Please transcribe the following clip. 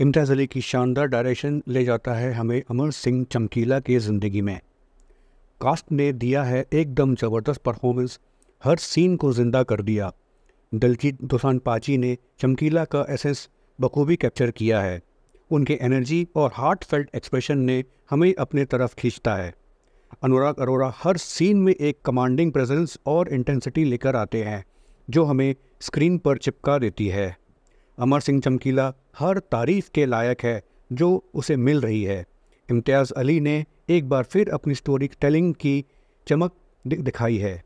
इम्तियाज़ अली की शानदार डायरेक्शन ले जाता है हमें अमर सिंह चमकीला की ज़िंदगी में कास्ट ने दिया है एकदम ज़बरदस्त परफॉर्मेंस हर सीन को ज़िंदा कर दिया दलजीत दुसान पाची ने चमकीला का एसेंस बखूबी कैप्चर किया है उनके एनर्जी और हार्ट फेल्ट एक्सप्रेशन ने हमें अपने तरफ खींचता है अनुराग अरोरा हर सीन में एक कमांडिंग प्रेजेंस और इंटेंसिटी लेकर आते हैं जो हमें स्क्रीन पर चिपका देती है अमर सिंह चमकीला हर तारीफ के लायक है जो उसे मिल रही है इम्तियाज़ अली ने एक बार फिर अपनी स्टोरी टेलिंग की चमक दिखाई है